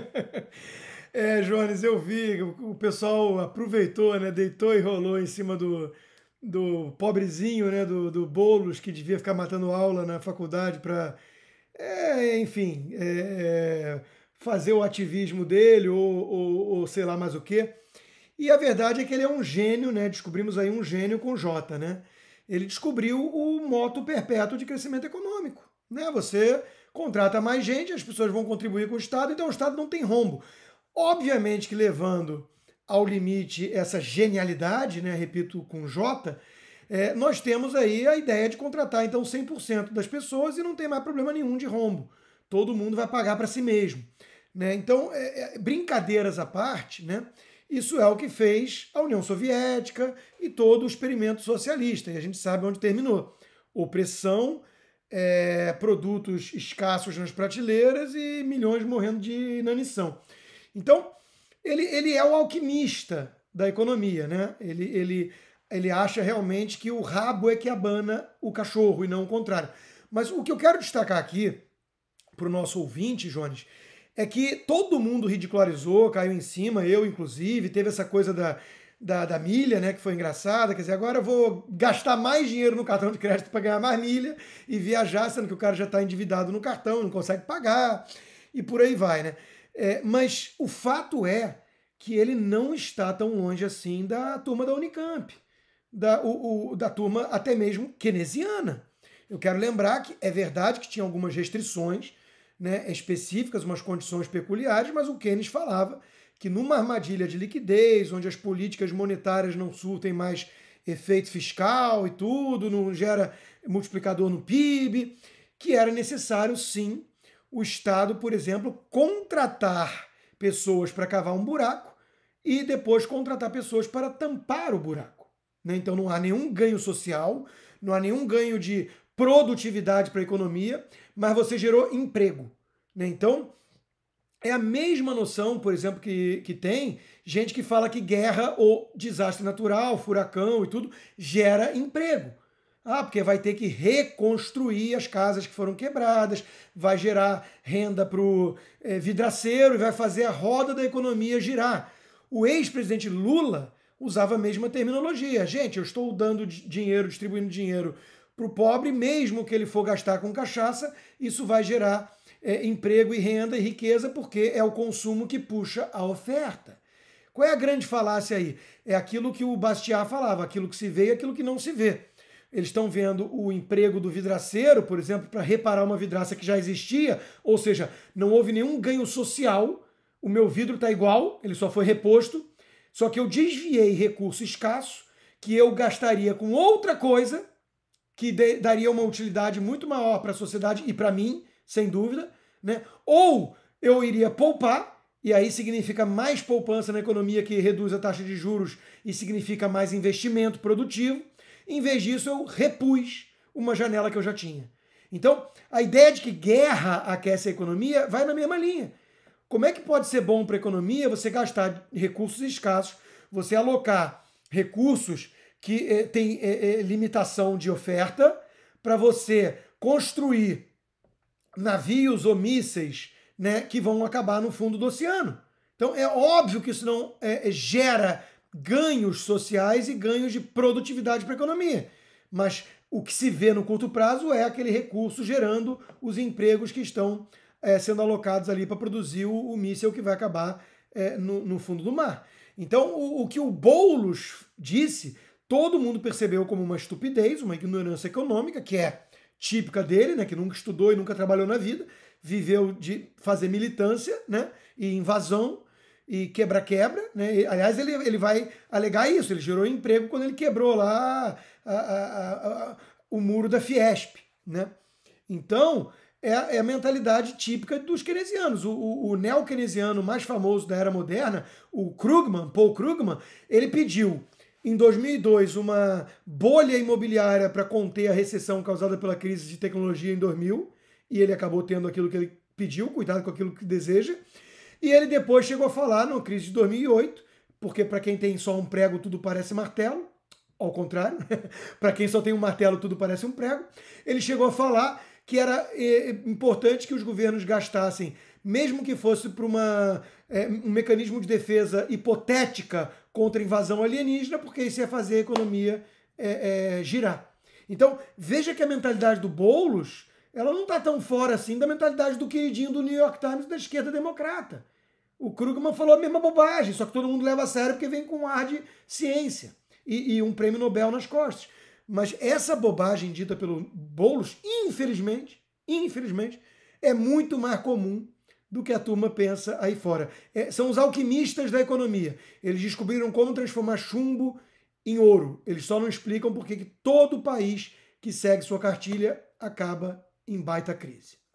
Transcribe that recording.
é, Jones, eu vi, o pessoal aproveitou, né? Deitou e rolou em cima do, do pobrezinho, né? Do, do Boulos, que devia ficar matando aula na faculdade para. É, enfim, é, é, fazer o ativismo dele ou, ou, ou sei lá mais o quê. E a verdade é que ele é um gênio, né? Descobrimos aí um gênio com J, né? Ele descobriu o moto perpétuo de crescimento econômico, né? Você contrata mais gente, as pessoas vão contribuir com o Estado, então o Estado não tem rombo. Obviamente que levando ao limite essa genialidade, né, repito com J, é, nós temos aí a ideia de contratar então 100% das pessoas e não tem mais problema nenhum de rombo. Todo mundo vai pagar para si mesmo. Né? Então, é, é, brincadeiras à parte, né? isso é o que fez a União Soviética e todo o experimento socialista, e a gente sabe onde terminou. Opressão, é, produtos escassos nas prateleiras e milhões morrendo de inanição. Então, ele, ele é o alquimista da economia, né? Ele, ele, ele acha realmente que o rabo é que abana o cachorro e não o contrário. Mas o que eu quero destacar aqui para o nosso ouvinte, Jones, é que todo mundo ridicularizou, caiu em cima, eu inclusive, teve essa coisa da, da, da milha, né, que foi engraçada. Quer dizer, agora eu vou gastar mais dinheiro no cartão de crédito para ganhar mais milha e viajar, sendo que o cara já está endividado no cartão, não consegue pagar e por aí vai, né? É, mas o fato é que ele não está tão longe assim da turma da Unicamp, da, o, o, da turma até mesmo keynesiana. Eu quero lembrar que é verdade que tinha algumas restrições né, específicas, umas condições peculiares, mas o Keynes falava que numa armadilha de liquidez, onde as políticas monetárias não surtem mais efeito fiscal e tudo, não gera multiplicador no PIB, que era necessário sim o Estado, por exemplo, contratar pessoas para cavar um buraco e depois contratar pessoas para tampar o buraco. Né? Então não há nenhum ganho social, não há nenhum ganho de produtividade para a economia, mas você gerou emprego. Né? Então, é a mesma noção, por exemplo, que, que tem gente que fala que guerra ou desastre natural, furacão e tudo, gera emprego. Ah, porque vai ter que reconstruir as casas que foram quebradas, vai gerar renda para o é, eh, vidraceiro e vai fazer a roda da economia girar. O ex-presidente Lula usava a mesma terminologia. Gente, eu estou dando dinheiro, distribuindo dinheiro para o pobre, mesmo que ele for gastar com cachaça, isso vai gerar é, emprego e renda e riqueza, porque é o consumo que puxa a oferta. Qual é a grande falácia aí? É aquilo que o Bastiat falava, aquilo que se vê e aquilo que não se vê. Eles estão vendo o emprego do vidraceiro, por exemplo, para reparar uma vidraça que já existia, ou seja, não houve nenhum ganho social, o meu vidro está igual, ele só foi reposto, só que eu desviei recurso escasso que eu gastaria com outra coisa que daria uma utilidade muito maior para a sociedade e para mim, sem dúvida, né? Ou eu iria poupar, e aí significa mais poupança na economia que reduz a taxa de juros e significa mais investimento produtivo. Em vez disso, eu repus uma janela que eu já tinha. Então, a ideia de que guerra aquece a economia vai na mesma linha. Como é que pode ser bom para a economia você gastar recursos escassos, você alocar recursos que eh, têm eh, eh limitação de oferta, para você construir navios ou mísseis né, que vão acabar no fundo do oceano. Então é óbvio que isso não é, é, gera ganhos sociais e ganhos de produtividade para a economia. Mas o que se vê no curto prazo é aquele recurso gerando os empregos que estão é, sendo alocados ali para produzir o, o míssil que vai acabar é, no, no, fundo do mar. Então, o, o que o Boulos disse, todo mundo percebeu como uma estupidez, uma ignorância econômica, que é típica dele, né, que nunca estudou e nunca trabalhou na vida, viveu de fazer militância, né, e invasão e quebra-quebra, né? E, aliás, ele, ele vai alegar isso, ele gerou emprego quando ele quebrou lá a, a, a, o muro da Fiesp, né? Então, é, é a mentalidade típica dos keynesianos. O, o, o neo-keynesiano mais famoso da era moderna, o Krugman, Paul Krugman, ele pediu em 2002 uma bolha imobiliária para conter a recessão causada pela crise de tecnologia em 2000 e ele acabou tendo aquilo que ele pediu, cuidado com aquilo que deseja. E ele depois chegou a falar na crise de 2008, porque para quem tem só um prego tudo parece martelo, ao contrário, para quem só tem um martelo tudo parece um prego. Ele chegou a falar que era é, é, importante que os governos gastassem, mesmo que fosse para uma, é, um mecanismo de defesa hipotética contra invasão alienígena, porque isso ia fazer a economia é, é, girar. Então, veja que a mentalidade do Boulos ela não está tão fora assim da mentalidade do queridinho do New York Times da esquerda democrata. O Krugman falou a mesma bobagem, só que todo mundo leva a sério porque vem com um ar de ciência e, e um prêmio Nobel nas costas. Mas essa bobagem dita pelo Boulos, infelizmente, infelizmente, é muito mais comum do que a turma pensa aí fora. É, são os alquimistas da economia. Eles descobriram como transformar chumbo em ouro. Eles só não explicam por que todo país que segue sua cartilha acaba em baita crise.